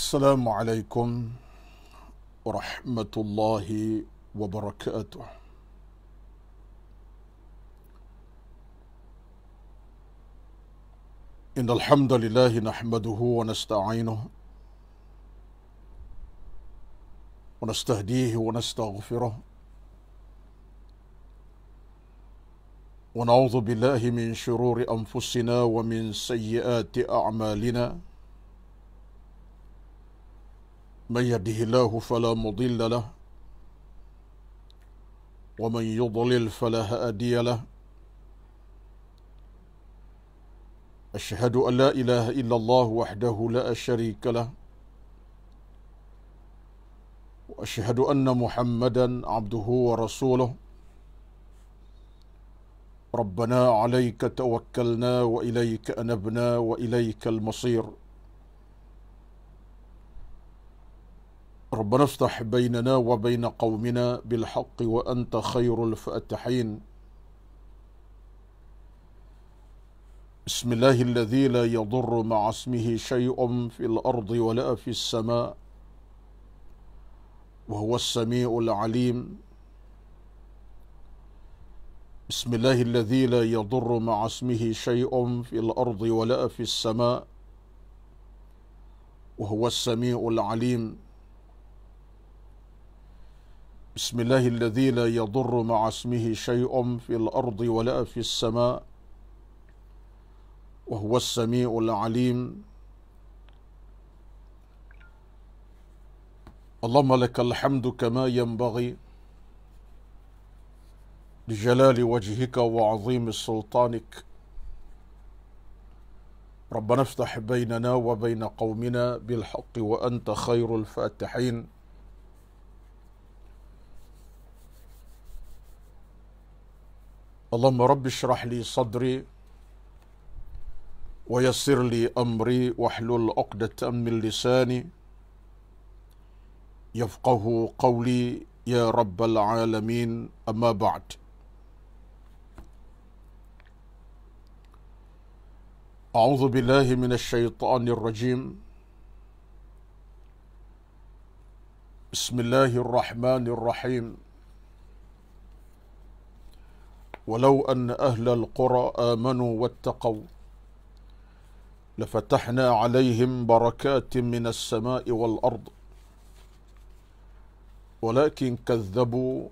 السلام عليكم ورحمة الله وبركاته إن الحمد لله نحمده ونستعينه ونستهديه ونستغفره ونعوذ بالله من شرور أنفسنا ومن سيئات أعمالنا من يهده الله فلا مضل له ومن يضلل فلا هادي له اشهد ان لا اله الا الله وحده لا شريك له واشهد ان محمدا عبده ورسوله ربنا عليك توكلنا واليك انبنا واليك المصير ربنا افتح بيننا وبين قومنا بالحق وأنت خير الفاتحين بسم الله الذي لا يضر مع اسمه شيء في الأرض ولا في السماء وهو السميع العليم بسم الله الذي لا يضر مع اسمه شيء في الأرض ولا في السماء وهو السميع العليم بسم الله الذي لا يضر مع اسمه شيء في الارض ولا في السماء وهو السميع العليم اللهم لك الحمد كما ينبغي لجلال وجهك وعظيم سلطانك ربنا افتح بيننا وبين قومنا بالحق وانت خير الفاتحين اللهم رب اشرح لي صدري ويسر لي أمري واحلل عقدة من لساني يفقه قولي يا رب العالمين أما بعد أعوذ بالله من الشيطان الرجيم بسم الله الرحمن الرحيم ولو أن أهل القرى آمنوا واتقوا لفتحنا عليهم بركات من السماء والأرض ولكن كذبوا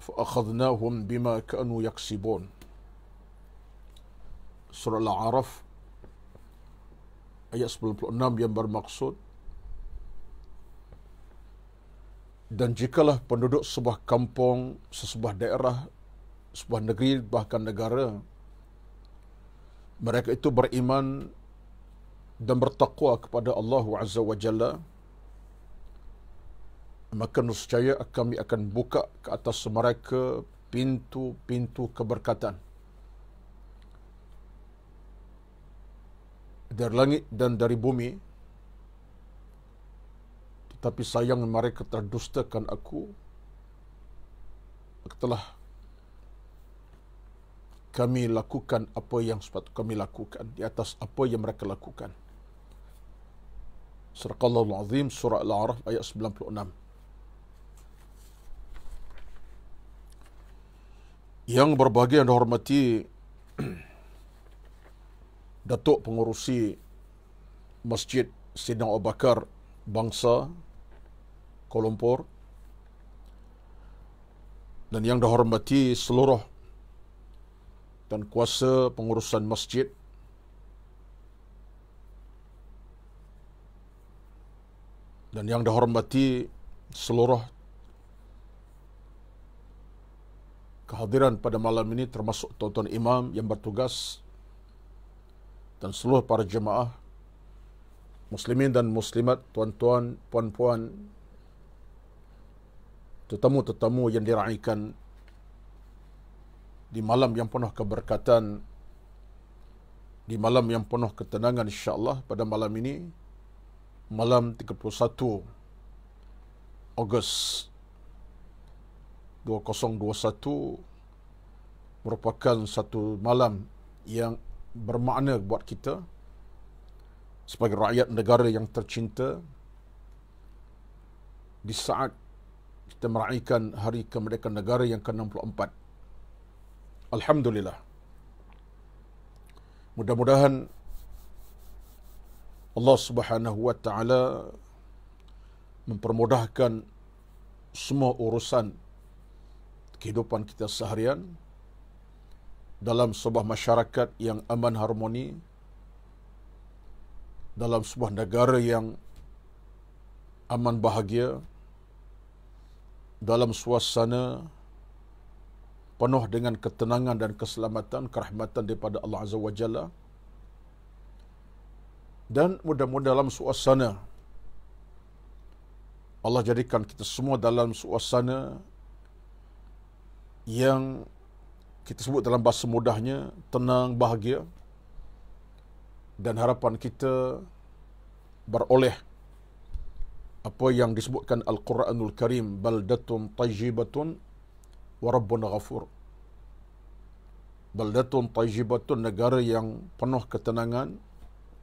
فأخذناهم بما كانوا يكسبون سوره Al-A'raf ayat 96 yang bermaksud dan jikalah penduduk sebuah kampung, sesebuah daerah sebuah negeri bahkan negara mereka itu beriman dan bertakwa kepada Allah Azza wa Jalla maka nuscaya kami akan buka ke atas mereka pintu-pintu keberkatan dari langit dan dari bumi tetapi sayang mereka terdustakan aku telah kami lakukan apa yang sepatut kami lakukan di atas apa yang mereka lakukan. Surah Al-Azim Surah Al-Araf ayat 96. Yang berbahagia dan hormati Datuk Pengurusi Masjid Sidina Abu Bakar Bangsa Kolompor dan yang dihormati seluruh dan kuasa pengurusan masjid dan yang dihormati seluruh kehadiran pada malam ini termasuk tuan-tuan imam yang bertugas dan seluruh para jemaah muslimin dan muslimat tuan-tuan puan-puan tetamu-tetamu yang diraikan di malam yang penuh keberkatan di malam yang penuh ketenangan insya-Allah pada malam ini malam 31 Ogos 2021 merupakan satu malam yang bermakna buat kita sebagai rakyat negara yang tercinta di saat kita meraihkan hari kemerdekaan negara yang ke-64 Alhamdulillah. Mudah-mudahan Allah Subhanahu wa taala mempermudahkan semua urusan kehidupan kita seharian dalam sebuah masyarakat yang aman harmoni dalam sebuah negara yang aman bahagia dalam suasana penuh dengan ketenangan dan keselamatan kerahmatan daripada Allah Azza wa Jalla dan mudah-mudahan dalam suasana Allah jadikan kita semua dalam suasana yang kita sebut dalam bahasa mudahnya tenang bahagia dan harapan kita beroleh apa yang disebutkan Al-Quranul Karim baldatun tayyibatun ورب ghafur. بلدة طيبة negara yang penuh ketenangan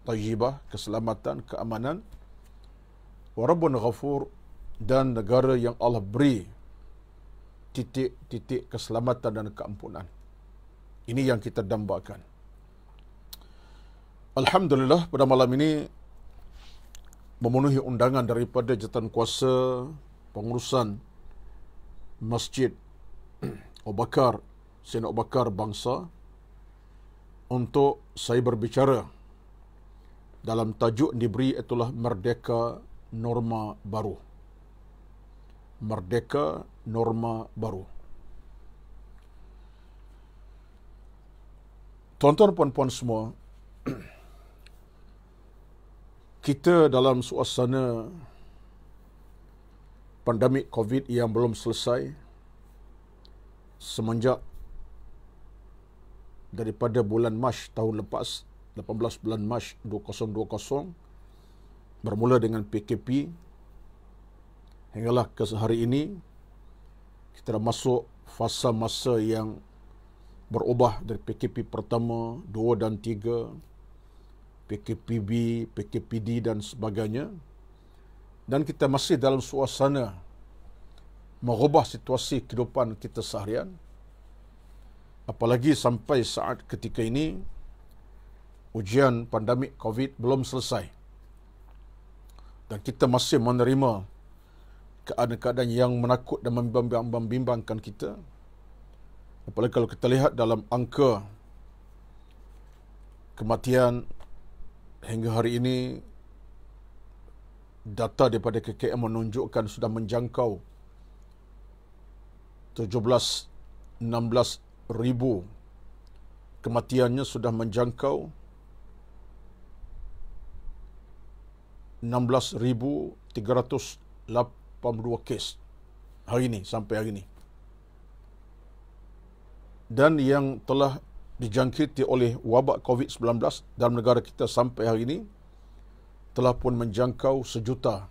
طيبة keselamatan keamanan ورب ghafur dan negara yang Allah beri titik-titik keselamatan dan keampunan. Ini yang kita dambakan. Alhamdulillah pada malam ini memenuhi undangan daripada jatuan kuasa pengurusan Masjid Obakar, Sen Obakar Bangsa untuk saya berbicara dalam tajuk yang diberi itulah Merdeka Norma Baru. Merdeka Norma Baru. Tuan-tuan puan-puan semua, kita dalam suasana pandemik COVID yang belum selesai, semenjak daripada bulan Mac tahun lepas 18 bulan Mac 2020 bermula dengan PKP hinggalah ke hari ini kita dah masuk fasa masa yang berubah dari PKP pertama, dua dan tiga PKPB, PKPD dan sebagainya dan kita masih dalam suasana merubah situasi kehidupan kita seharian apalagi sampai saat ketika ini ujian pandemik covid belum selesai dan kita masih menerima keadaan-keadaan yang menakut dan membimbangkan kita apalagi kalau kita lihat dalam angka kematian hingga hari ini data daripada KKM menunjukkan sudah menjangkau 17-16 ribu kematiannya sudah menjangkau 16,382 kes hari ini sampai hari ini. Dan yang telah dijangkiti oleh wabak COVID-19 dalam negara kita sampai hari ini telah pun menjangkau sejuta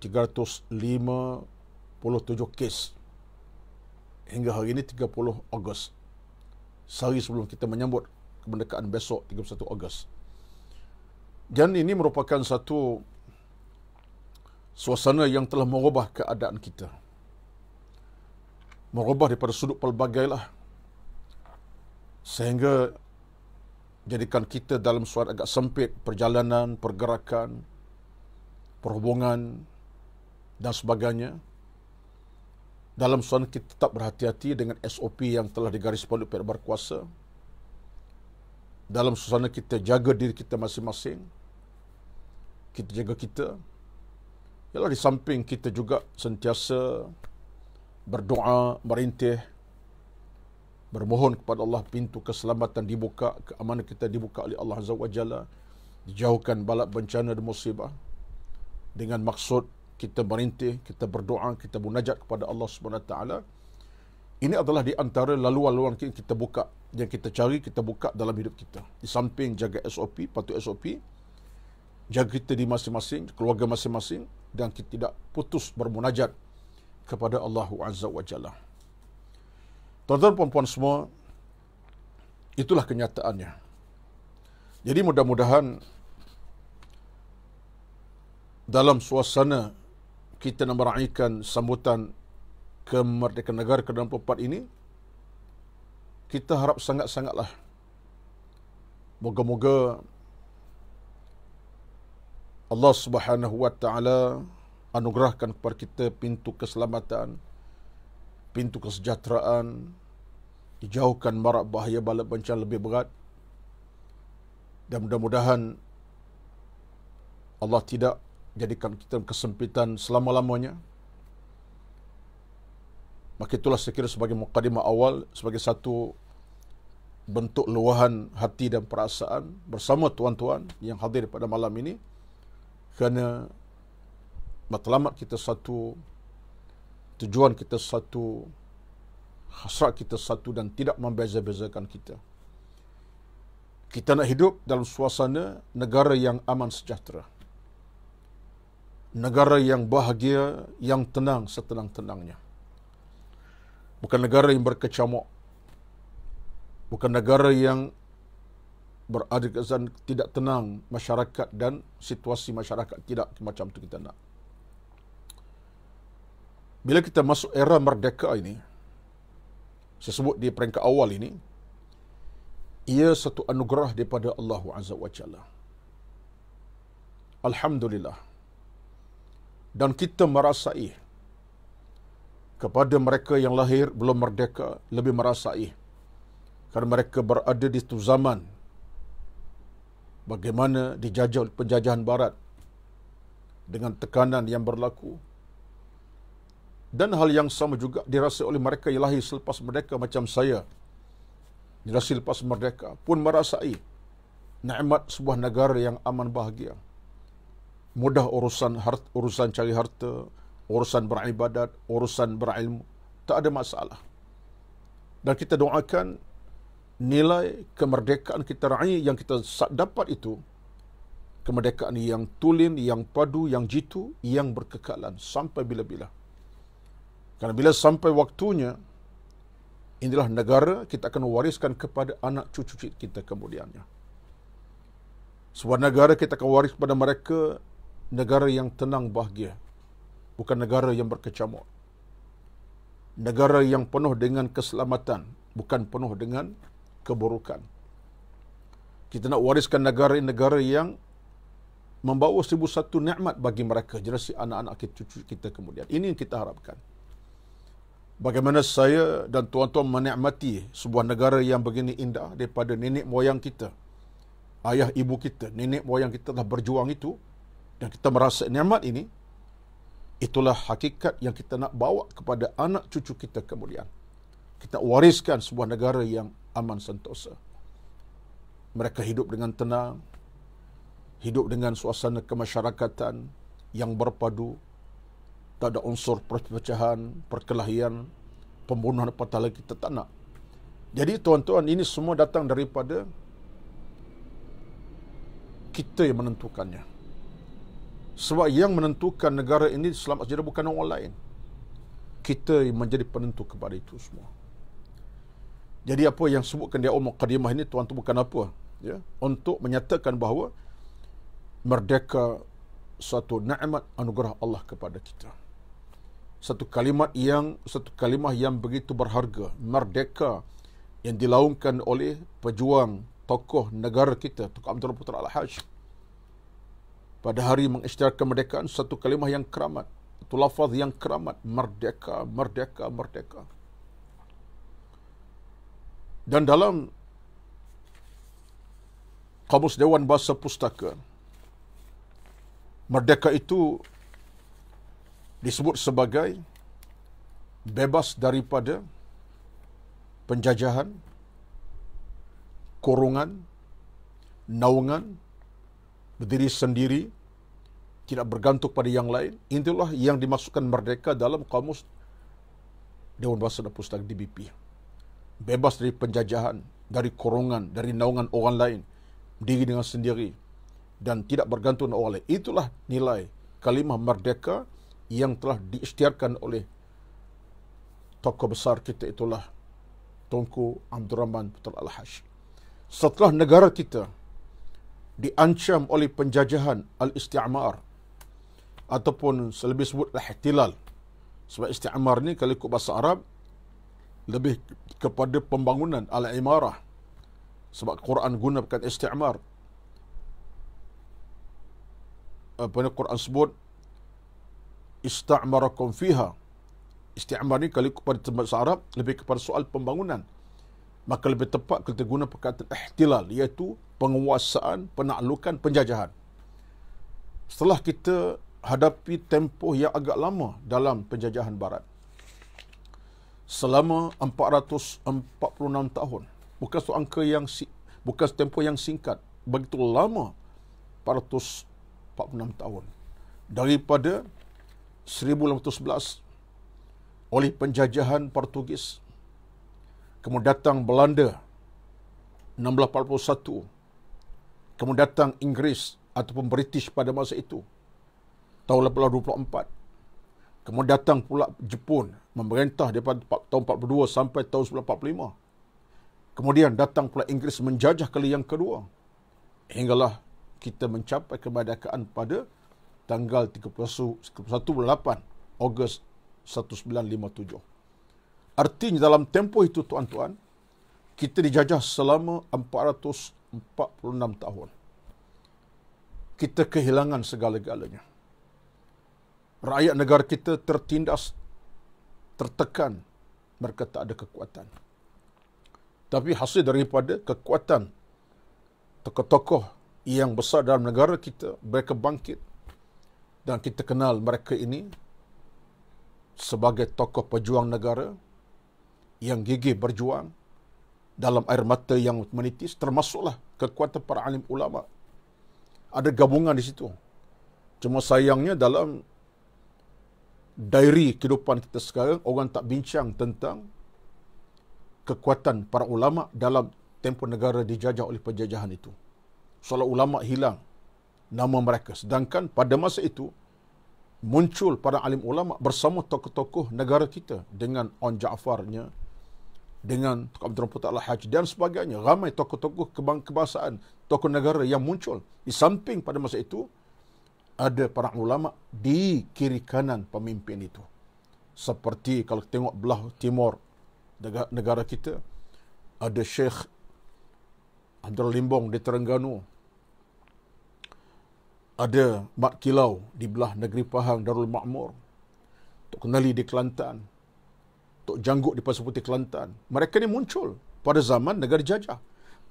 357 kes hingga hari ini 30 Ogos sehari sebelum kita menyambut kemerdekaan besok 31 Ogos dan ini merupakan satu suasana yang telah merubah keadaan kita merubah daripada sudut pelbagai lah sehingga jadikan kita dalam suara agak sempit perjalanan, pergerakan perhubungan, dan sebagainya dalam suasana kita tetap berhati-hati dengan SOP yang telah digaris oleh pihak berkuasa dalam suasana kita jaga diri kita masing-masing kita jaga kita ialah di samping kita juga sentiasa berdoa, merintih bermohon kepada Allah pintu keselamatan dibuka keamanan kita dibuka oleh Allah Azza wa Jalla dijauhkan balak bencana dan musibah dengan maksud kita merintih, kita berdoa, kita munajat kepada Allah Subhanahu taala. Ini adalah di antara laluan-laluan yang kita buka, yang kita cari, kita buka dalam hidup kita. Di samping jaga SOP, patuh SOP, jaga kita di masing-masing, keluarga masing-masing dan kita tidak putus bermunajat kepada Allah Azza wa Jalla. Tuan-tuan puan-puan semua, itulah kenyataannya. Jadi mudah-mudahan dalam suasana kita meraihkan sambutan kemerdekaan negara ke-24 ini kita harap sangat-sangatlah moga-moga Allah Subhanahu Wa Taala anugerahkan kepada kita pintu keselamatan pintu kesejahteraan dijauhkan marak bahaya bala bencana lebih berat dan mudah-mudahan Allah tidak jadikan kita kesempitan selama-lamanya. Maka itulah saya kira sebagai mukadimah awal, sebagai satu bentuk luahan hati dan perasaan bersama tuan-tuan yang hadir pada malam ini kerana matlamat kita satu tujuan kita satu hasrat kita satu dan tidak membeza-bezakan kita kita nak hidup dalam suasana negara yang aman sejahtera negara yang bahagia, yang tenang setenang-tenangnya. Bukan negara yang berkecamuk. Bukan negara yang berada kesan tidak tenang masyarakat dan situasi masyarakat tidak macam itu kita nak. Bila kita masuk era merdeka ini, saya sebut di peringkat awal ini, ia satu anugerah daripada Allah Azza wa Jalla. Alhamdulillah dan kita merasai kepada mereka yang lahir belum merdeka lebih merasai kerana mereka berada di satu zaman bagaimana dijajah oleh penjajahan barat dengan tekanan yang berlaku dan hal yang sama juga dirasai oleh mereka yang lahir selepas merdeka macam saya dirasai selepas merdeka pun merasai nikmat sebuah negara yang aman bahagia mudah urusan harta, urusan cari harta, urusan beribadat, urusan berilmu, tak ada masalah. Dan kita doakan nilai kemerdekaan kita raih yang kita dapat itu kemerdekaan yang tulen, yang padu, yang jitu, yang berkekalan sampai bila-bila. Karena bila sampai waktunya inilah negara kita akan wariskan kepada anak cucu kita kemudiannya. Sebuah negara kita akan waris kepada mereka negara yang tenang bahagia bukan negara yang berkecamuk negara yang penuh dengan keselamatan bukan penuh dengan keburukan kita nak wariskan negara ini negara yang membawa seribu satu nikmat bagi mereka generasi anak-anak kita cucu kita kemudian ini yang kita harapkan bagaimana saya dan tuan-tuan menikmati sebuah negara yang begini indah daripada nenek moyang kita ayah ibu kita nenek moyang kita telah berjuang itu dan kita merasa nikmat ini itulah hakikat yang kita nak bawa kepada anak cucu kita kemudian kita wariskan sebuah negara yang aman sentosa mereka hidup dengan tenang hidup dengan suasana kemasyarakatan yang berpadu tak ada unsur perpecahan perkelahian pembunuhan apa lagi kita tak nak jadi tuan-tuan ini semua datang daripada kita yang menentukannya sebab yang menentukan negara ini selamat sejahtera bukan orang lain. Kita yang menjadi penentu kepada itu semua. Jadi apa yang sebutkan dia Umar Qadimah ini tuan tu bukan apa. Ya? Untuk menyatakan bahawa merdeka satu na'imat anugerah Allah kepada kita. Satu kalimat yang satu kalimah yang begitu berharga. Merdeka yang dilaungkan oleh pejuang tokoh negara kita. tuan Abdul Putra Al-Hajj pada hari mengisytihar kemerdekaan satu kalimah yang keramat satu lafaz yang keramat merdeka merdeka merdeka dan dalam kamus dewan bahasa pustaka merdeka itu disebut sebagai bebas daripada penjajahan kurungan naungan berdiri sendiri, tidak bergantung pada yang lain. Itulah yang dimasukkan merdeka dalam kamus Dewan Bahasa dan Pustaka DBP. Bebas dari penjajahan, dari korongan, dari naungan orang lain, berdiri dengan sendiri, dan tidak bergantung dengan orang lain. Itulah nilai kalimah merdeka yang telah diisytiharkan oleh tokoh besar kita itulah Tunku Abdul Rahman Putra Al-Hash. Setelah negara kita diancam oleh penjajahan al isti'amar ataupun selebih sebut al-ihtilal sebab isti'amar ni kalau ikut bahasa Arab lebih kepada pembangunan al-imarah sebab Quran guna perkataan istimar apa ni Quran sebut istimarakum fiha isti'amar ni kalau ikut pada bahasa Arab lebih kepada soal pembangunan maka lebih tepat kita guna perkataan ihtilal iaitu penguasaan, penaklukan, penjajahan. Setelah kita hadapi tempoh yang agak lama dalam penjajahan barat. Selama 446 tahun. Bukan satu angka yang bukan tempoh yang singkat, begitu lama 446 tahun. Daripada 1811 oleh penjajahan Portugis kemudian datang Belanda 1641 kemudian datang Inggeris ataupun British pada masa itu tahun 1824 kemudian datang pula Jepun memerintah daripada tahun 42 sampai tahun 1945 kemudian datang pula Inggeris menjajah kali yang kedua hinggalah kita mencapai kemerdekaan pada tanggal 31 18 Ogos 1957 Artinya dalam tempoh itu tuan-tuan, kita dijajah selama 446 tahun. Kita kehilangan segala-galanya. Rakyat negara kita tertindas, tertekan, mereka tak ada kekuatan. Tapi hasil daripada kekuatan tokoh-tokoh yang besar dalam negara kita, mereka bangkit dan kita kenal mereka ini sebagai tokoh pejuang negara, yang gigih berjuang dalam air mata yang menitis termasuklah kekuatan para alim ulama ada gabungan di situ cuma sayangnya dalam diary kehidupan kita sekarang orang tak bincang tentang kekuatan para ulama dalam tempoh negara dijajah oleh penjajahan itu seolah ulama hilang nama mereka sedangkan pada masa itu muncul para alim ulama bersama tokoh-tokoh negara kita dengan On Jaafarnya dengan Tok Abdul Rampu Ta'ala Haji dan sebagainya. Ramai tokoh-tokoh kebangsaan, tokoh negara yang muncul. Di samping pada masa itu, ada para ulama di kiri kanan pemimpin itu. Seperti kalau tengok belah timur negara kita, ada Sheikh Abdul Limbong di Terengganu. Ada Mat Kilau di belah negeri Pahang Darul Makmur. Tok nali di Kelantan. Tok Janggut di Pasir Putih Kelantan. Mereka ni muncul pada zaman negara jajah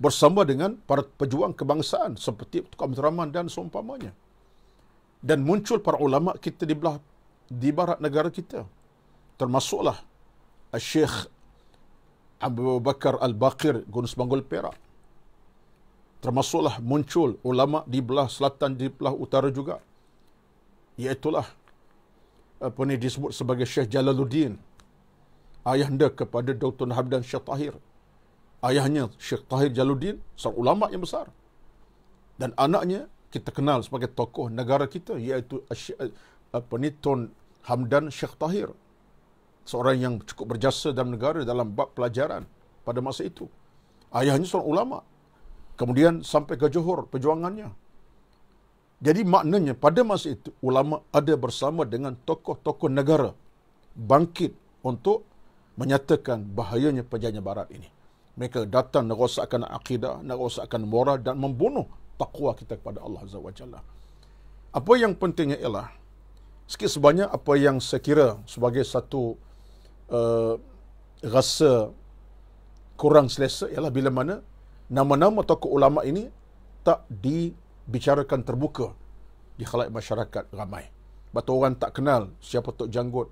bersama dengan para pejuang kebangsaan seperti Tok Abdul Rahman dan seumpamanya. Dan muncul para ulama kita di belah di barat negara kita. Termasuklah eh, Syekh Abu Bakar Al-Baqir Gunus Banggol Perak. Termasuklah muncul ulama di belah selatan di belah utara juga. Iaitulah apa ni disebut sebagai Syekh Jalaluddin Ayah ayahanda kepada Dr. Nahabdan Syekh Tahir. Ayahnya Syekh Tahir Jaludin, seorang ulama yang besar. Dan anaknya kita kenal sebagai tokoh negara kita iaitu eh, apa ni Tun Hamdan Syekh Tahir. Seorang yang cukup berjasa dalam negara dalam bab pelajaran pada masa itu. Ayahnya seorang ulama. Kemudian sampai ke Johor perjuangannya. Jadi maknanya pada masa itu ulama ada bersama dengan tokoh-tokoh negara bangkit untuk menyatakan bahayanya perjanjian barat ini. Mereka datang nak rosakkan akidah, nak rosakkan moral dan membunuh takwa kita kepada Allah Azza wa Jalla. Apa yang pentingnya ialah, sikit sebanyak apa yang saya kira sebagai satu uh, rasa kurang selesa ialah bila mana nama-nama tokoh ulama ini tak dibicarakan terbuka di khalayak masyarakat ramai. Batu orang tak kenal siapa Tok Janggut,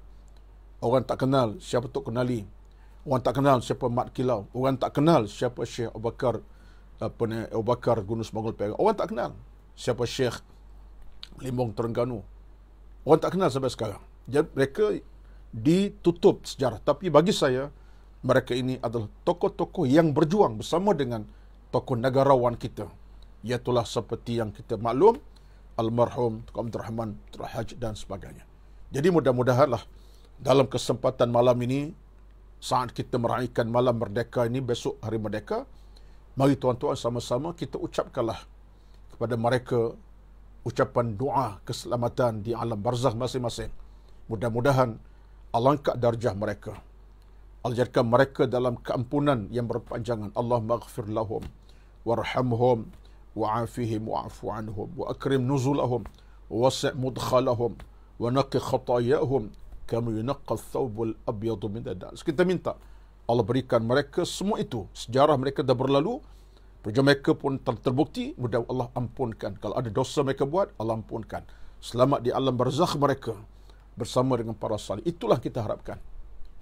Orang tak kenal siapa Tok Kenali. Orang tak kenal siapa Mat Kilau. Orang tak kenal siapa Syekh Obakar, apa ni Obakar Gunus Mongol Perak. Orang tak kenal siapa Syekh Limbong Terengganu. Orang tak kenal sampai sekarang. Jadi mereka ditutup sejarah. Tapi bagi saya, mereka ini adalah tokoh-tokoh yang berjuang bersama dengan tokoh negarawan kita. Iaitulah seperti yang kita maklum, almarhum, Tukang Abdul Rahman, Tukang Haji dan sebagainya. Jadi mudah-mudahanlah dalam kesempatan malam ini saat kita meraihkan malam merdeka ini besok hari merdeka mari tuan-tuan sama-sama kita ucapkanlah kepada mereka ucapan doa keselamatan di alam barzah masing-masing mudah-mudahan alangkah darjah mereka aljarkan mereka dalam keampunan yang berpanjangan Allah maghfir lahum warhamhum wa'afihim wa'afu anhum wa'akrim nuzulahum wa'asik mudkhalahum wa'naki khatayahum kamu كما ينقى الثوب الأبيض من الدنس kita minta Allah berikan mereka semua itu sejarah mereka dah berlalu kerja mereka pun terbukti mudah Allah ampunkan kalau ada dosa mereka buat Allah ampunkan selamat di alam barzakh mereka bersama dengan para salih itulah kita harapkan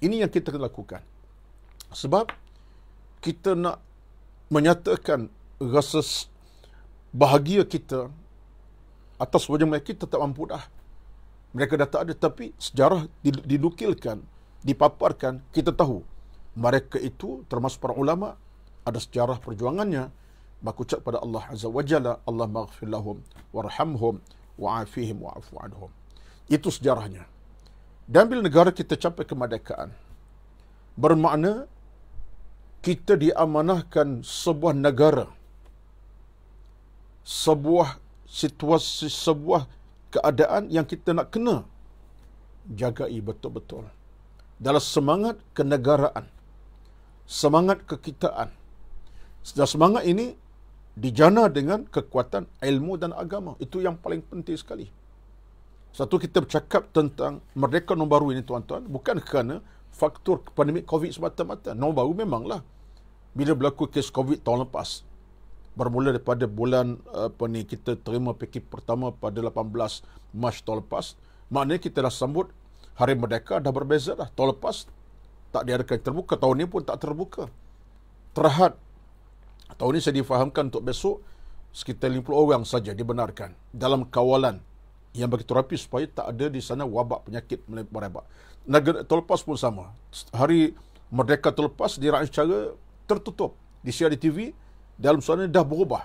ini yang kita lakukan sebab kita nak menyatakan rasa bahagia kita atas wajah mereka kita tak mampu dah mereka dah tak ada tapi sejarah dinukilkan dipaparkan kita tahu mereka itu termasuk para ulama ada sejarah perjuangannya maka ucap pada Allah azza wajalla Allah maghfir lahum warhamhum wa'afihim wa'fu anhum itu sejarahnya dan bila negara kita capai kemerdekaan bermakna kita diamanahkan sebuah negara sebuah situasi sebuah keadaan yang kita nak kena jagai betul-betul. Dalam semangat kenegaraan, semangat kekitaan. Dan semangat ini dijana dengan kekuatan ilmu dan agama. Itu yang paling penting sekali. Satu kita bercakap tentang merdeka nombor baru ini tuan-tuan, bukan kerana faktor pandemik COVID semata-mata. Nombor baru memanglah bila berlaku kes COVID tahun lepas bermula daripada bulan apa ni kita terima PKP pertama pada 18 Mac tahun lepas. Maknanya kita dah sambut Hari Merdeka dah berbeza dah. Tahun lepas tak diadakan terbuka. Tahun ini pun tak terbuka. Terhad. Tahun ini saya difahamkan untuk besok sekitar 50 orang saja dibenarkan dalam kawalan yang begitu rapi supaya tak ada di sana wabak penyakit merebak. Negeri terlepas pun sama. Hari Merdeka terlepas diraih secara tertutup di CRTV TV dalam soalan ini dah berubah.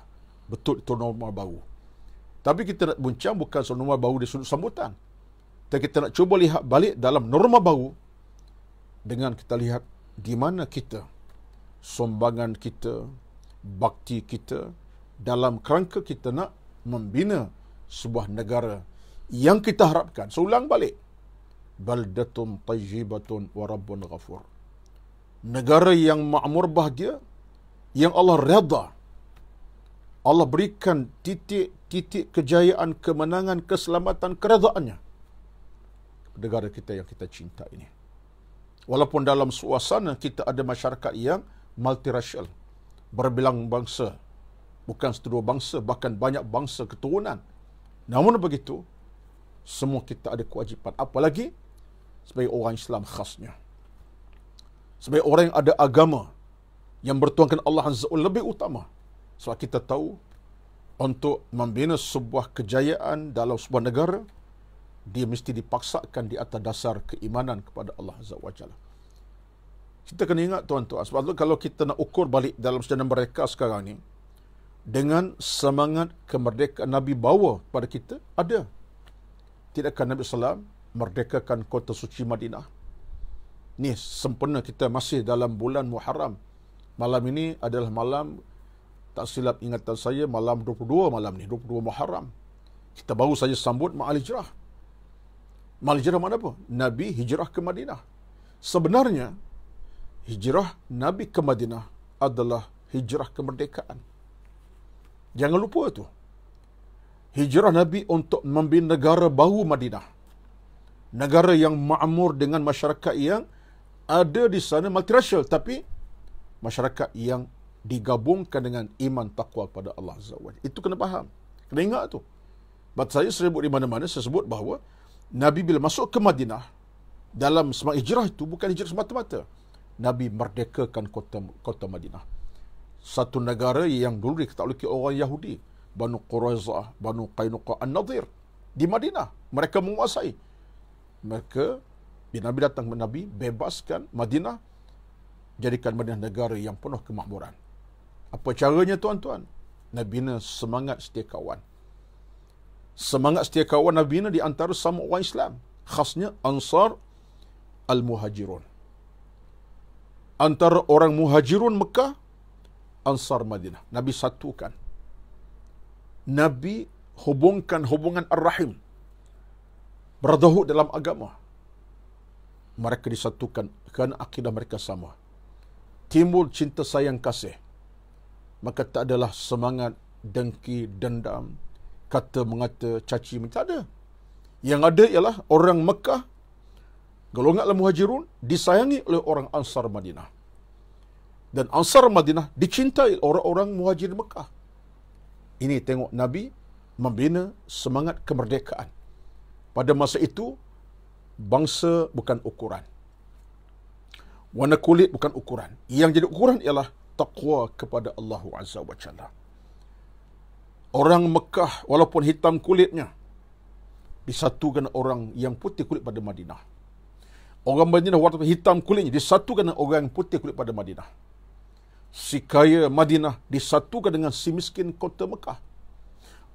Betul itu norma baru. Tapi kita nak bincang bukan soal norma baru di sudut sambutan. Tapi kita nak cuba lihat balik dalam norma baru dengan kita lihat di mana kita, sombangan kita, bakti kita dalam kerangka kita nak membina sebuah negara yang kita harapkan. So, balik. Baldatun tajibatun warabun ghafur. Negara yang makmur bahagia, yang Allah redha. Allah berikan titik-titik kejayaan, kemenangan, keselamatan, keredaannya. Negara kita yang kita cinta ini. Walaupun dalam suasana kita ada masyarakat yang multiracial. Berbilang bangsa. Bukan satu bangsa, bahkan banyak bangsa keturunan. Namun begitu, semua kita ada kewajipan. Apalagi sebagai orang Islam khasnya. Sebagai orang yang ada Agama yang bertuangkan Allah Azza wa lebih utama. Sebab kita tahu untuk membina sebuah kejayaan dalam sebuah negara, dia mesti dipaksakan di atas dasar keimanan kepada Allah Azza wa Jalla. Kita kena ingat tuan-tuan, sebab itu kalau kita nak ukur balik dalam sejarah mereka sekarang ni, dengan semangat kemerdekaan Nabi bawa pada kita, ada. Tidakkan Nabi SAW merdekakan kota suci Madinah. Ni sempena kita masih dalam bulan Muharram malam ini adalah malam tak silap ingatan saya malam 22 malam ni 22 Muharram kita baru saja sambut Ma'al Hijrah Ma'al Hijrah mana apa? Nabi Hijrah ke Madinah sebenarnya Hijrah Nabi ke Madinah adalah Hijrah kemerdekaan jangan lupa tu Hijrah Nabi untuk membina negara baru Madinah negara yang makmur dengan masyarakat yang ada di sana multiracial tapi masyarakat yang digabungkan dengan iman takwa kepada Allah Azza wa Itu kena faham. Kena ingat tu. Sebab saya sebut di mana-mana, saya sebut bahawa Nabi bila masuk ke Madinah, dalam semangat hijrah itu bukan hijrah semata-mata. Nabi merdekakan kota kota Madinah. Satu negara yang dulu diketahui orang Yahudi. Banu Quraizah, Banu Qainuqa An-Nadhir. Di Madinah. Mereka menguasai. Mereka, bila Nabi datang ke Nabi, bebaskan Madinah jadikan Madinah negara yang penuh kemakmuran. Apa caranya tuan-tuan? Nabi bina semangat setia kawan. Semangat setia kawan Nabi bina di antara sama orang Islam. Khasnya Ansar Al-Muhajirun. Antara orang Muhajirun Mekah, Ansar Madinah. Nabi satukan. Nabi hubungkan hubungan Ar-Rahim. Berdahut dalam agama. Mereka disatukan kerana akidah mereka sama timbul cinta sayang kasih, maka tak adalah semangat dengki, dendam, kata mengata, caci, tak ada. Yang ada ialah orang Mekah, golongan Al-Muhajirun, disayangi oleh orang Ansar Madinah. Dan Ansar Madinah dicintai orang-orang Muhajir Mekah. Ini tengok Nabi membina semangat kemerdekaan. Pada masa itu, bangsa bukan ukuran. Warna kulit bukan ukuran. Yang jadi ukuran ialah taqwa kepada Allah Azza wa Jalla. Orang Mekah walaupun hitam kulitnya disatukan orang yang putih kulit pada Madinah. Orang Madinah walaupun hitam kulitnya disatukan dengan orang yang putih kulit pada Madinah. Si kaya Madinah disatukan dengan si miskin kota Mekah.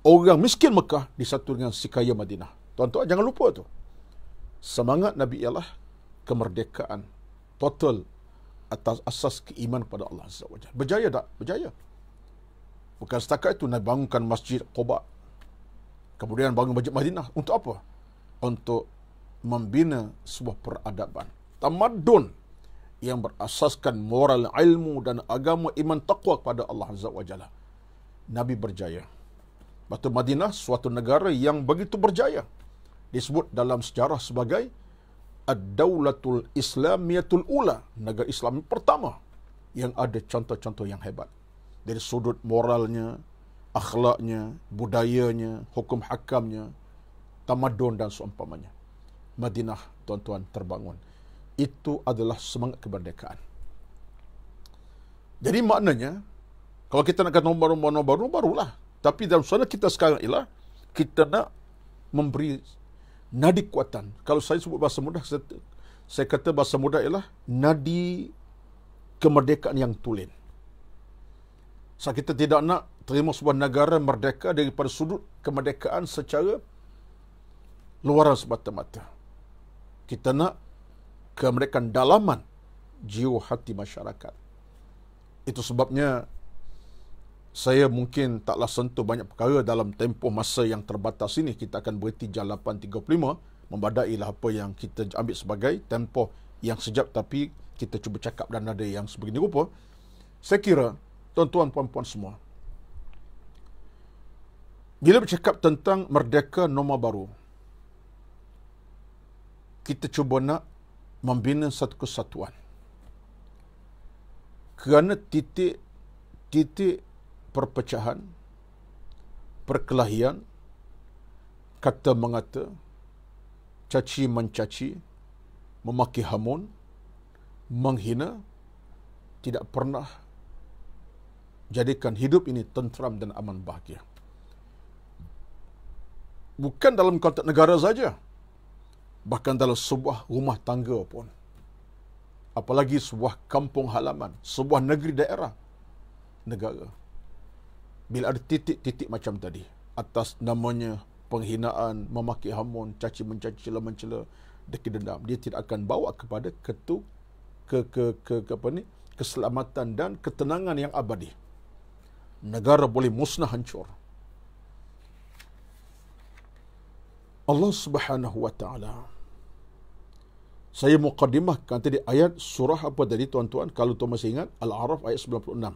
Orang miskin Mekah disatukan dengan si kaya Madinah. Tuan-tuan jangan lupa tu. Semangat Nabi ialah kemerdekaan total atas asas keiman kepada Allah Azza wa Jalla. Berjaya tak? Berjaya. Bukan setakat itu Nabi bangunkan masjid Quba. Kemudian bangun masjid Madinah untuk apa? Untuk membina sebuah peradaban. Tamadun yang berasaskan moral ilmu dan agama iman takwa kepada Allah Azza wa Jalla. Nabi berjaya. Batu Madinah suatu negara yang begitu berjaya. Disebut dalam sejarah sebagai Ad-Daulatul Islamiyatul Ula, negara Islam pertama yang ada contoh-contoh yang hebat. Dari sudut moralnya, akhlaknya, budayanya, hukum hakamnya, tamadun dan seumpamanya. Madinah tuan-tuan terbangun. Itu adalah semangat kemerdekaan. Jadi maknanya, kalau kita nak kata nombor-nombor baru, barulah. Tapi dalam suara kita sekarang ialah, kita nak memberi nadi kuatan. Kalau saya sebut bahasa mudah, saya, saya kata bahasa mudah ialah nadi kemerdekaan yang tulen. Sebab so, kita tidak nak terima sebuah negara merdeka daripada sudut kemerdekaan secara luaran semata-mata. Kita nak kemerdekaan dalaman jiwa hati masyarakat. Itu sebabnya saya mungkin taklah sentuh banyak perkara dalam tempoh masa yang terbatas ini. Kita akan berhenti jam 8.35 lah apa yang kita ambil sebagai tempoh yang sejap tapi kita cuba cakap dan ada yang sebegini rupa. Saya kira, tuan-tuan, puan-puan semua, bila bercakap tentang merdeka norma baru, kita cuba nak membina satu kesatuan. Kerana titik-titik perpecahan, perkelahian, kata mengata, caci mencaci, memaki hamun, menghina, tidak pernah jadikan hidup ini tenteram dan aman bahagia. Bukan dalam konteks negara saja, bahkan dalam sebuah rumah tangga pun. Apalagi sebuah kampung halaman, sebuah negeri daerah, negara bila ada titik-titik macam tadi atas namanya penghinaan, memaki hamun, caci mencaci, cela mencela, deki dendam, dia tidak akan bawa kepada ketu ke ke ke, ke apa ni? keselamatan dan ketenangan yang abadi. Negara boleh musnah hancur. Allah Subhanahu wa taala saya mukadimahkan tadi ayat surah apa tadi tuan-tuan kalau tuan masih ingat Al-Araf ayat 96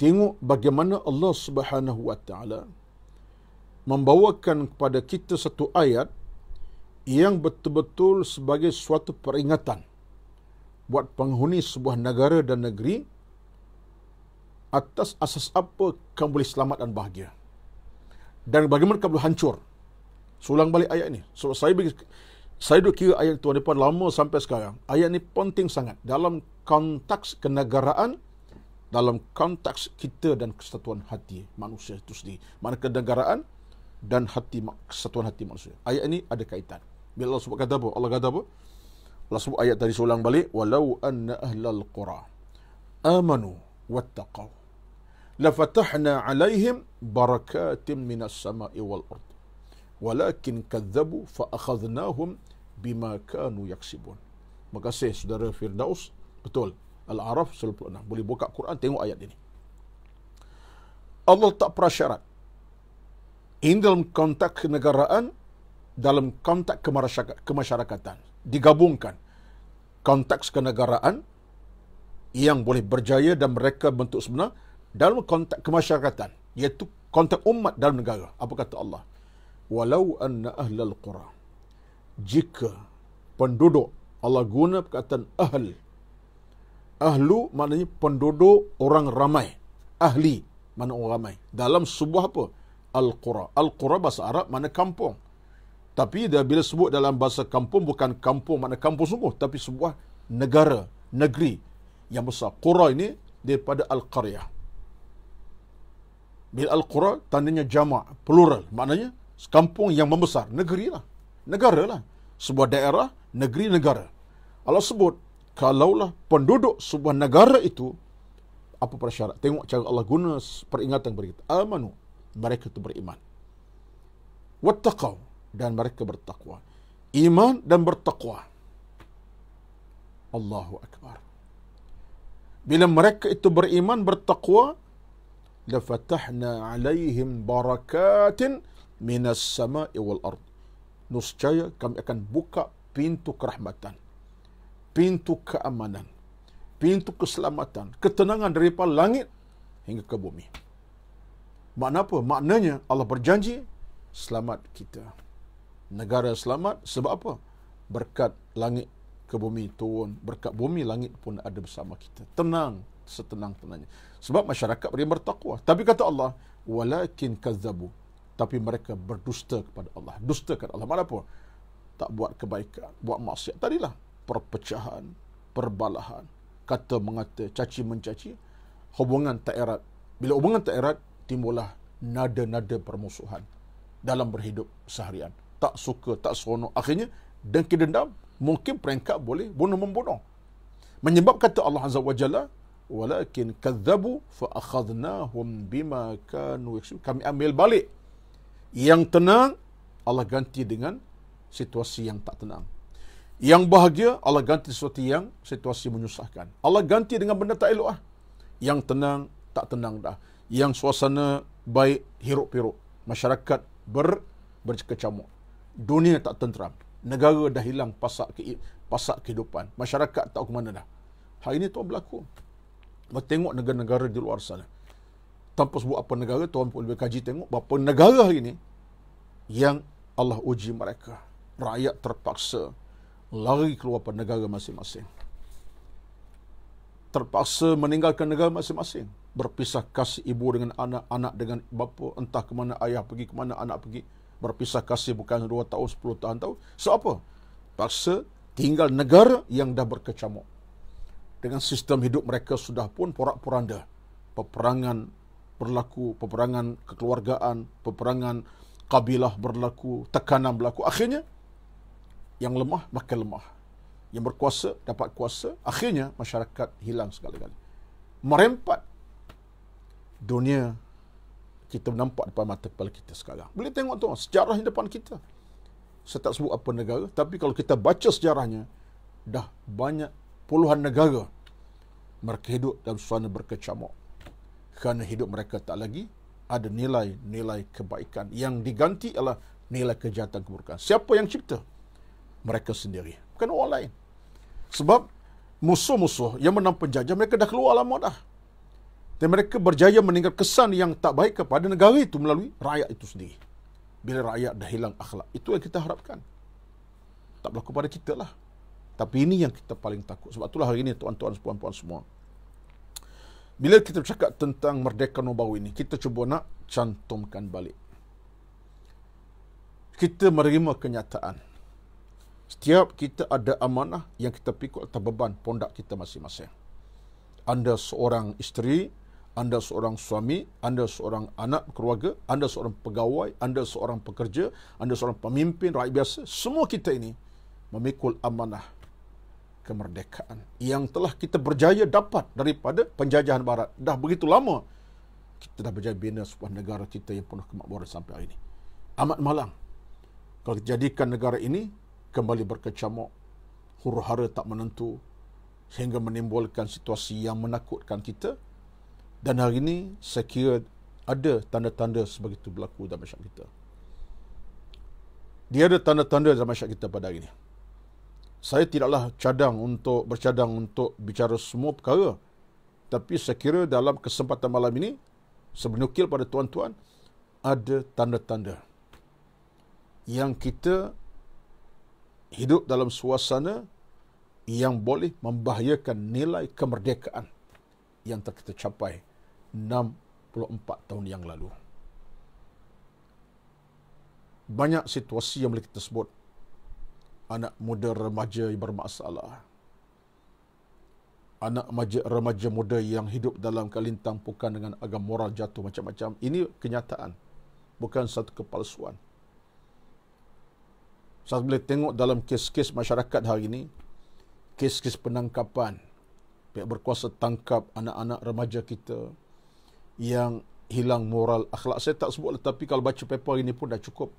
tengok bagaimana Allah Subhanahu Wa Taala membawakan kepada kita satu ayat yang betul-betul sebagai suatu peringatan buat penghuni sebuah negara dan negeri atas asas apa kamu boleh selamat dan bahagia dan bagaimana kamu boleh hancur sulang balik ayat ini so, saya bagi saya duduk kira ayat tuan depan lama sampai sekarang ayat ini penting sangat dalam konteks kenegaraan dalam konteks kita dan kesatuan hati manusia itu sendiri. Mana kenegaraan dan hati kesatuan hati manusia. Ayat ini ada kaitan. Bila Allah sebut kata apa? Allah kata apa? Allah sebut ayat tadi seulang balik. Walau anna ahlal qura amanu wattaqaw. Lafatahna alaihim barakatim minas sama'i wal ard. Walakin kazzabu fa'akhaznahum bima kanu yaksibun. Terima kasih saudara Firdaus. Betul. Al-Araf 96. Boleh buka Quran tengok ayat ini. Allah tak prasyarat. Ini dalam kontak kenegaraan, dalam kontak kemasyarakatan. Digabungkan. Kontak kenegaraan yang boleh berjaya dan mereka bentuk sebenar dalam kontak kemasyarakatan. Iaitu kontak umat dalam negara. Apa kata Allah? Walau anna ahlal quran Jika penduduk Allah guna perkataan ahli ahlu maknanya penduduk orang ramai ahli mana orang ramai dalam sebuah apa al-qura al-qura bahasa Arab mana kampung tapi dia bila sebut dalam bahasa kampung bukan kampung mana kampung sungguh tapi sebuah negara negeri yang besar qura ini daripada al-qaryah bila al-qura tandanya jama plural maknanya kampung yang membesar negeri lah negara lah sebuah daerah negeri negara Allah sebut kalaulah penduduk sebuah negara itu apa persyarat tengok cara Allah guna peringatan bagi kita amanu mereka itu beriman wattaqau dan mereka bertakwa iman dan bertakwa Allahu akbar bila mereka itu beriman bertakwa lafatahna alaihim barakatin minas sama'i wal ard nuscaya kami akan buka pintu kerahmatan pintu keamanan, pintu keselamatan, ketenangan dari langit hingga ke bumi. Makna apa? Maknanya Allah berjanji selamat kita. Negara selamat sebab apa? Berkat langit ke bumi turun, berkat bumi langit pun ada bersama kita. Tenang setenang-tenangnya. Sebab masyarakat beri bertakwa. Tapi kata Allah, walakin kazzabu. Tapi mereka berdusta kepada Allah. Dusta kepada Allah. Mana apa? Tak buat kebaikan, buat maksiat. Tadilah perpecahan, perbalahan, kata mengata, caci mencaci, hubungan tak erat. Bila hubungan tak erat, timbullah nada-nada permusuhan dalam berhidup seharian. Tak suka, tak seronok. Akhirnya, dengki dendam, mungkin peringkat boleh bunuh-membunuh. Menyebab kata Allah Azza wa Jalla, walakin kadzabu fa akhadnahum bima kanu yaksub kami ambil balik yang tenang Allah ganti dengan situasi yang tak tenang yang bahagia, Allah ganti sesuatu yang situasi menyusahkan. Allah ganti dengan benda tak elok lah. Yang tenang, tak tenang dah. Yang suasana baik, hiruk-piruk. Masyarakat ber berkecamuk. Dunia tak tenteram. Negara dah hilang pasak, ke, pasak kehidupan. Masyarakat tak ke mana dah. Hari ini tuan berlaku. Tengok negara-negara di luar sana. Tanpa sebut apa negara, tuan pun lebih kaji tengok berapa negara hari ini yang Allah uji mereka. Rakyat terpaksa lari keluar pada negara masing-masing. Terpaksa meninggalkan negara masing-masing. Berpisah kasih ibu dengan anak, anak dengan bapa, entah ke mana ayah pergi, ke mana anak pergi. Berpisah kasih bukan 2 tahun, 10 tahun, tahu. So apa? Paksa tinggal negara yang dah berkecamuk. Dengan sistem hidup mereka sudah pun porak-poranda. Peperangan berlaku, peperangan kekeluargaan, peperangan kabilah berlaku, tekanan berlaku. Akhirnya, yang lemah makin lemah. Yang berkuasa dapat kuasa, akhirnya masyarakat hilang segala-galanya. Merempat dunia kita nampak depan mata kepala kita sekarang. Boleh tengok tu sejarah di depan kita. Saya tak sebut apa negara, tapi kalau kita baca sejarahnya, dah banyak puluhan negara mereka hidup dalam suasana berkecamuk. Kerana hidup mereka tak lagi ada nilai-nilai kebaikan. Yang diganti adalah nilai kejahatan keburukan. Siapa yang cipta? mereka sendiri. Bukan orang lain. Sebab musuh-musuh yang menang penjajah, mereka dah keluar lama dah. Dan mereka berjaya meninggal kesan yang tak baik kepada negara itu melalui rakyat itu sendiri. Bila rakyat dah hilang akhlak. Itu yang kita harapkan. Tak berlaku pada kita lah. Tapi ini yang kita paling takut. Sebab itulah hari ini tuan-tuan, puan-puan semua. Bila kita cakap tentang Merdeka Nobau ini, kita cuba nak cantumkan balik. Kita menerima kenyataan. Setiap kita ada amanah yang kita pikul atau beban pondak kita masing-masing. Anda seorang isteri, anda seorang suami, anda seorang anak keluarga, anda seorang pegawai, anda seorang pekerja, anda seorang pemimpin rakyat biasa, semua kita ini memikul amanah kemerdekaan yang telah kita berjaya dapat daripada penjajahan barat. Dah begitu lama kita dah berjaya bina sebuah negara kita yang penuh kemakmuran sampai hari ini. Amat malang kalau jadikan negara ini kembali berkecamuk, huru-hara tak menentu sehingga menimbulkan situasi yang menakutkan kita dan hari ini saya kira ada tanda-tanda sebegitu berlaku dalam masyarakat kita. Dia ada tanda-tanda dalam masyarakat kita pada hari ini. Saya tidaklah cadang untuk bercadang untuk bicara semua perkara tapi saya kira dalam kesempatan malam ini sebenukil pada tuan-tuan ada tanda-tanda yang kita hidup dalam suasana yang boleh membahayakan nilai kemerdekaan yang telah kita capai 64 tahun yang lalu. Banyak situasi yang boleh kita sebut. Anak muda remaja yang bermasalah. Anak remaja, remaja muda yang hidup dalam kelintang bukan dengan agama moral jatuh macam-macam. Ini kenyataan. Bukan satu kepalsuan. Saya boleh tengok dalam kes-kes masyarakat hari ini, kes-kes penangkapan, pihak berkuasa tangkap anak-anak remaja kita yang hilang moral akhlak. Saya tak sebut lah, tapi kalau baca paper ini pun dah cukup.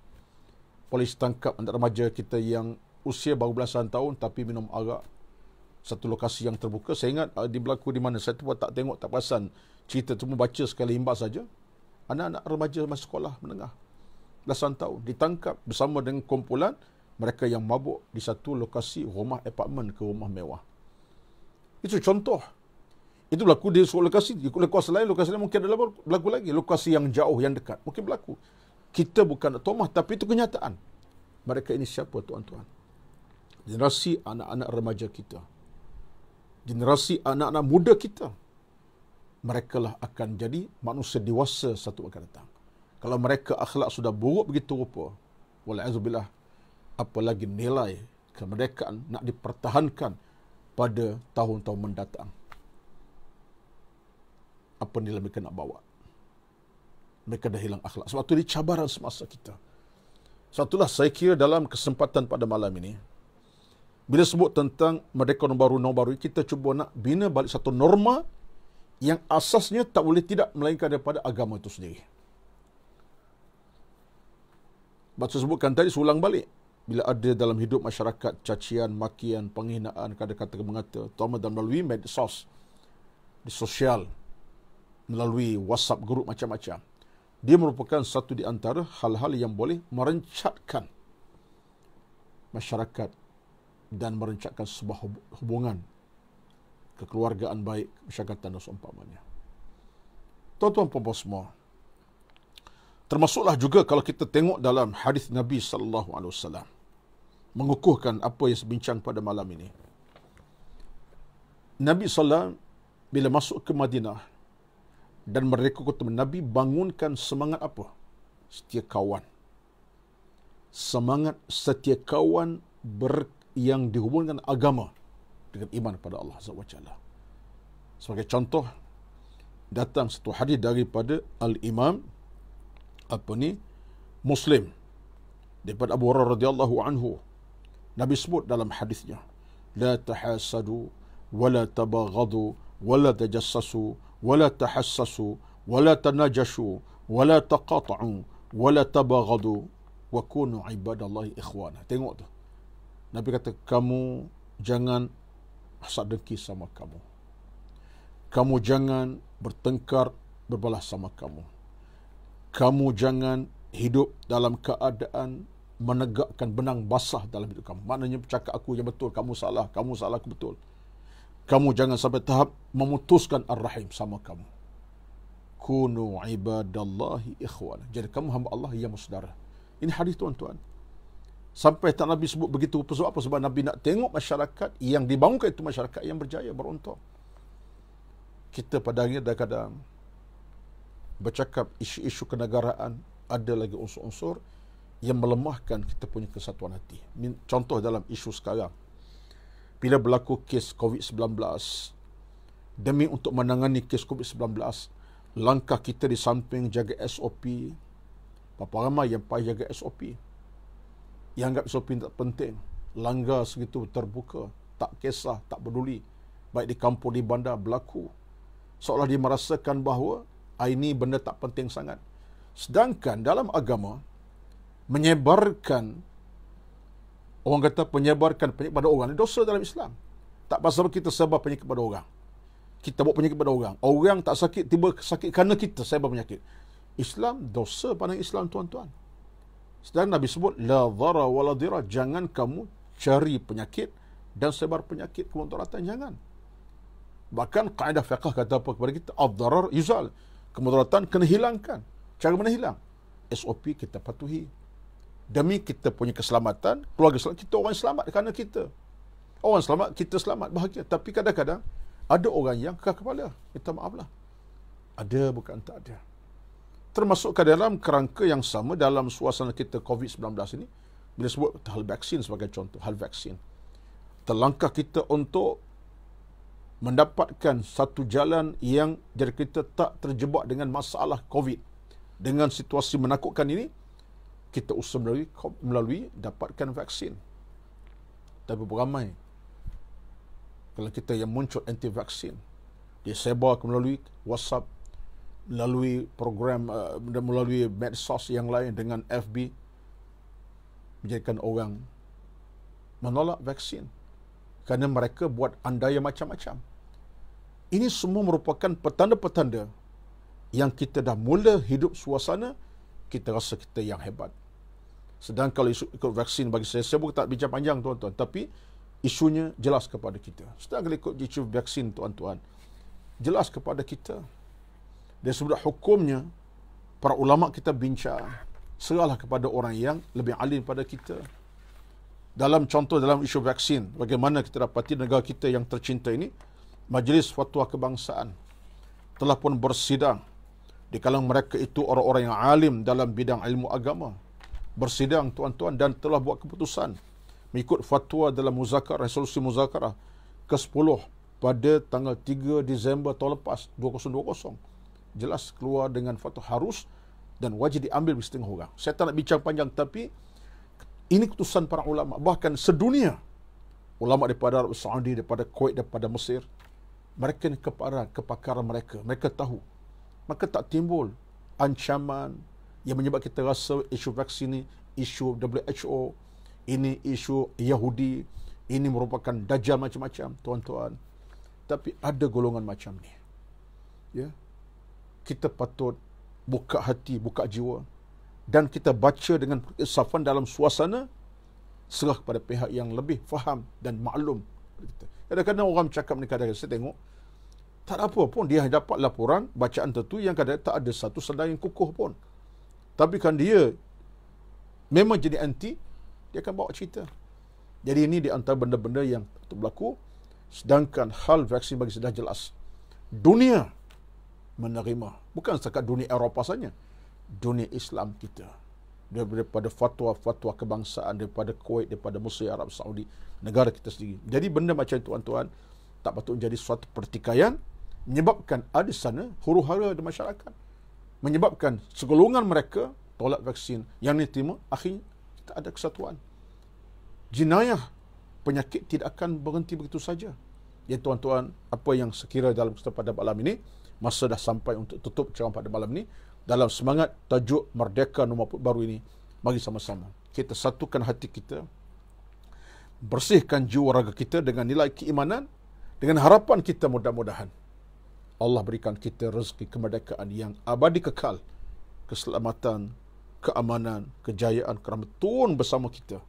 Polis tangkap anak remaja kita yang usia baru belasan tahun tapi minum arak. Satu lokasi yang terbuka. Saya ingat uh, di berlaku di mana. Saya pun tak tengok, tak perasan. Cerita tu baca sekali imbas saja. Anak-anak remaja masuk sekolah menengah. Belasan tahun. Ditangkap bersama dengan kumpulan mereka yang mabuk di satu lokasi rumah apartmen ke rumah mewah. Itu contoh. Itu berlaku di suatu lokasi. Di lokasi lain, lokasi lain mungkin ada berlaku lagi. Lokasi yang jauh, yang dekat. Mungkin berlaku. Kita bukan nak tomah, tapi itu kenyataan. Mereka ini siapa, tuan-tuan? Generasi anak-anak remaja kita. Generasi anak-anak muda kita. Mereka lah akan jadi manusia dewasa satu akan datang. Kalau mereka akhlak sudah buruk begitu rupa, wala'azubillah, apalagi nilai kemerdekaan nak dipertahankan pada tahun-tahun mendatang. Apa nilai mereka nak bawa? Mereka dah hilang akhlak. Sebab itu ini cabaran semasa kita. Satulah saya kira dalam kesempatan pada malam ini, bila sebut tentang merdeka norma baru, norma baru, kita cuba nak bina balik satu norma yang asasnya tak boleh tidak melainkan daripada agama itu sendiri. Sebab saya sebutkan tadi, seulang balik bila ada dalam hidup masyarakat cacian, makian, penghinaan, kata-kata mengata, terutama dan melalui medsos, di sosial, melalui WhatsApp grup macam-macam. Dia merupakan satu di antara hal-hal yang boleh merencatkan masyarakat dan merencatkan sebuah hubungan kekeluargaan baik masyarakat dan seumpamanya. Tuan-tuan dan puan semua, termasuklah juga kalau kita tengok dalam hadis Nabi sallallahu alaihi wasallam mengukuhkan apa yang sebincang pada malam ini. Nabi Sallam bila masuk ke Madinah dan mereka kata Nabi bangunkan semangat apa? Setia kawan. Semangat setia kawan ber, yang dihubungkan agama dengan iman kepada Allah wajalla. Sebagai contoh, datang satu hadis daripada Al-Imam apa ni Muslim daripada Abu Hurairah radhiyallahu anhu Nabi sebut dalam hadisnya, la tahasadu wala tabaghadu wala tajassasu wala tahassasu wala tanajashu wala taqata'u wala tabaghadu wa kunu ibadallahi ikhwana. Tengok tu. Nabi kata kamu jangan hasad dengki sama kamu. Kamu jangan bertengkar berbalah sama kamu. Kamu jangan hidup dalam keadaan menegakkan benang basah dalam hidup kamu. Maknanya cakap aku yang betul, kamu salah, kamu salah, aku betul. Kamu jangan sampai tahap memutuskan ar-rahim sama kamu. Kunu ibadallahi ikhwan. Jadi kamu hamba Allah yang saudara. Ini hadis tuan-tuan. Sampai tak Nabi sebut begitu sebab apa? Sebab Nabi nak tengok masyarakat yang dibangunkan itu masyarakat yang berjaya, beruntung. Kita pada hari ini kadang-kadang bercakap isu-isu kenegaraan ada lagi unsur-unsur yang melemahkan kita punya kesatuan hati. Contoh dalam isu sekarang. Bila berlaku kes COVID-19, demi untuk menangani kes COVID-19, langkah kita di samping jaga SOP, berapa ramai yang payah jaga SOP, yang anggap SOP tak penting, langgar segitu terbuka, tak kisah, tak peduli, baik di kampung, di bandar, berlaku. Seolah dia merasakan bahawa, ah, ini benda tak penting sangat. Sedangkan dalam agama, menyebarkan orang kata menyebarkan penyakit pada orang ini dosa dalam Islam tak pasal kita sebab penyakit pada orang kita buat penyakit pada orang orang tak sakit tiba sakit kerana kita sebab penyakit Islam dosa pada Islam tuan-tuan sedang Nabi sebut la dhara wa la dhira jangan kamu cari penyakit dan sebar penyakit ke kemudaratan jangan bahkan kaedah fiqah kata apa kepada kita ad-dharar yuzal kemudaratan kena hilangkan cara mana hilang SOP kita patuhi demi kita punya keselamatan, keluarga selamat, kita orang selamat kerana kita. Orang selamat, kita selamat, bahagia. Tapi kadang-kadang, ada orang yang kekal kepala. Minta maaflah. Ada bukan tak ada. Termasuk ke dalam kerangka yang sama dalam suasana kita COVID-19 ini, bila sebut hal vaksin sebagai contoh, hal vaksin. Terlangkah kita untuk mendapatkan satu jalan yang jadi kita tak terjebak dengan masalah COVID. Dengan situasi menakutkan ini, kita usah melalui, melalui dapatkan vaksin. Tapi beramai. Kalau kita yang muncul anti-vaksin. Dia sebar melalui WhatsApp. Melalui program, uh, melalui medsos yang lain dengan FB. Menjadikan orang menolak vaksin. Kerana mereka buat andai macam-macam. Ini semua merupakan petanda-petanda yang kita dah mula hidup suasana, kita rasa kita yang hebat. Sedang kalau isu ikut vaksin bagi saya, saya bukan tak bincang panjang tuan-tuan. Tapi isunya jelas kepada kita. Sedang kalau ikut isu vaksin tuan-tuan, jelas kepada kita. Dan sebenarnya hukumnya, para ulama kita bincang, serahlah kepada orang yang lebih alim pada kita. Dalam contoh dalam isu vaksin, bagaimana kita dapati negara kita yang tercinta ini, Majlis Fatwa Kebangsaan telah pun bersidang di kalangan mereka itu orang-orang yang alim dalam bidang ilmu agama bersidang tuan-tuan dan telah buat keputusan mengikut fatwa dalam muzakarah resolusi muzakarah ke-10 pada tanggal 3 Disember tahun lepas 2020 jelas keluar dengan fatwa harus dan wajib diambil oleh setengah orang. Saya tak nak bincang panjang tapi ini keputusan para ulama bahkan sedunia ulama daripada Arab Saudi daripada Kuwait daripada Mesir mereka ni kepakaran, mereka mereka tahu mereka tak timbul ancaman yang menyebab kita rasa isu vaksin ini, isu WHO, ini isu Yahudi, ini merupakan dajjal macam-macam, tuan-tuan. Tapi ada golongan macam ni. Ya. Kita patut buka hati, buka jiwa dan kita baca dengan insafan dalam suasana serah kepada pihak yang lebih faham dan maklum kita. Kadang-kadang orang cakap ni kadang-kadang saya tengok tak ada apa pun dia dapat laporan bacaan tertu yang kadang-kadang tak ada satu sedang yang kukuh pun. Tapi kan dia memang jadi anti, dia akan bawa cerita. Jadi ini di antara benda-benda yang berlaku. Sedangkan hal vaksin bagi sudah jelas. Dunia menerima. Bukan setakat dunia Eropah sahaja, Dunia Islam kita. Daripada fatwa-fatwa kebangsaan, daripada Kuwait, daripada Mesir, Arab Saudi. Negara kita sendiri. Jadi benda macam itu, tuan-tuan, tak patut jadi suatu pertikaian menyebabkan ada sana huru-hara di masyarakat menyebabkan segolongan mereka tolak vaksin yang diterima akhirnya kita ada kesatuan jenayah penyakit tidak akan berhenti begitu saja ya tuan-tuan apa yang sekira dalam kita pada malam ini masa dah sampai untuk tutup ceramah pada malam ini dalam semangat tajuk merdeka nombor baru ini mari sama-sama kita satukan hati kita bersihkan jiwa raga kita dengan nilai keimanan dengan harapan kita mudah-mudahan Allah berikan kita rezeki kemerdekaan yang abadi kekal. Keselamatan, keamanan, kejayaan, kerana Tuhan bersama kita.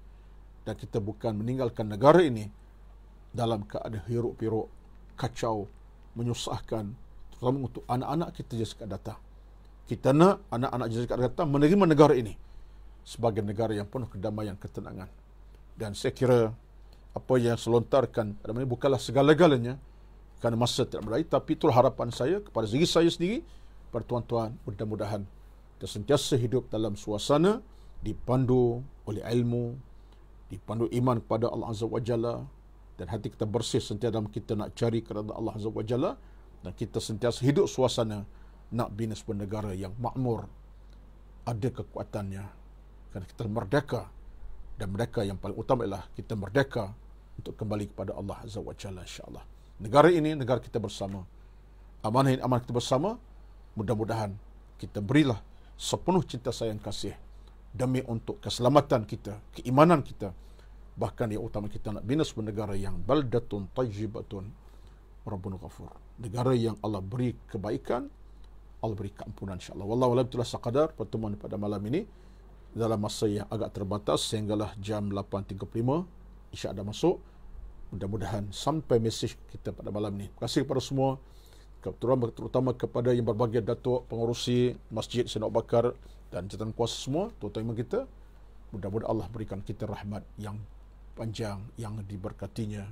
Dan kita bukan meninggalkan negara ini dalam keadaan hiruk-piruk, kacau, menyusahkan. Terutama untuk anak-anak kita yang sekadar datang. Kita nak anak-anak yang sekat datang menerima negara ini sebagai negara yang penuh kedamaian, ketenangan. Dan saya kira apa yang selontarkan, ini bukanlah segala-galanya, kerana masa tidak berdaya tapi itulah harapan saya kepada diri saya sendiri kepada tuan-tuan mudah-mudahan kita sentiasa hidup dalam suasana dipandu oleh ilmu dipandu iman kepada Allah Azza wa Jalla dan hati kita bersih sentiasa dalam kita nak cari kerana Allah Azza wa Jalla dan kita sentiasa hidup suasana nak bina sebuah negara yang makmur ada kekuatannya kerana kita merdeka dan mereka yang paling utama ialah kita merdeka untuk kembali kepada Allah Azza wa Jalla Allah negara ini negara kita bersama. Amanah ini amanah kita bersama. Mudah-mudahan kita berilah sepenuh cinta sayang kasih demi untuk keselamatan kita, keimanan kita. Bahkan yang utama kita nak bina sebuah negara yang baldatun tajibatun Rabbun Ghafur. Negara yang Allah beri kebaikan, Allah beri keampunan insyaAllah. Wallahu alam itulah sakadar pertemuan pada malam ini dalam masa yang agak terbatas sehinggalah jam 8.35 insya ada masuk mudah-mudahan sampai mesej kita pada malam ini. Terima kasih kepada semua. Terutama kepada yang berbahagia Datuk Pengurusi Masjid Senok Bakar dan jatuh kuasa semua, tuan-tuan kita. Mudah-mudahan Allah berikan kita rahmat yang panjang, yang diberkatinya.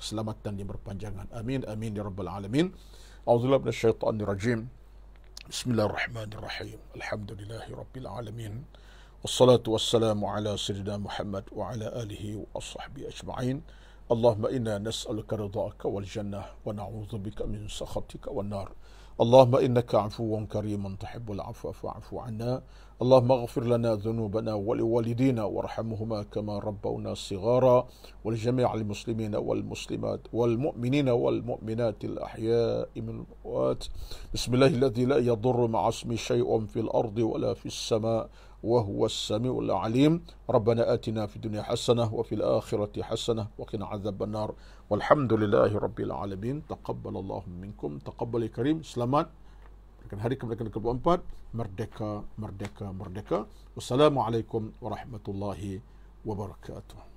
Keselamatan yang berpanjangan. Amin. Amin. Ya Rabbal Alamin. A'uzulah bin syaitan rajim. Bismillahirrahmanirrahim. Alhamdulillahi Rabbil Alamin. Wassalatu wassalamu ala Sayyidina Muhammad wa ala alihi wa ashabihi ajma'in. اللهم إنا نسألك رضاك والجنة ونعوذ بك من سخطك والنار اللهم إنك عفو كريم تحب العفو فاعف عنا اللهم اغفر لنا ذنوبنا ولوالدينا وارحمهما كما ربونا صغارا ولجميع المسلمين والمسلمات والمؤمنين والمؤمنات الأحياء من الأموات بسم الله الذي لا يضر مع اسمه شيء في الأرض ولا في السماء وهو السميع العليم ربنا آتنا في الدنيا حسنة وفي الآخرة حسنة وقنا عذاب النار والحمد لله رب العالمين تقبل الله منكم تقبل الكريم سلامات لكن هاريكم لكن كل مردكا مردكا مردكا والسلام عليكم ورحمة الله وبركاته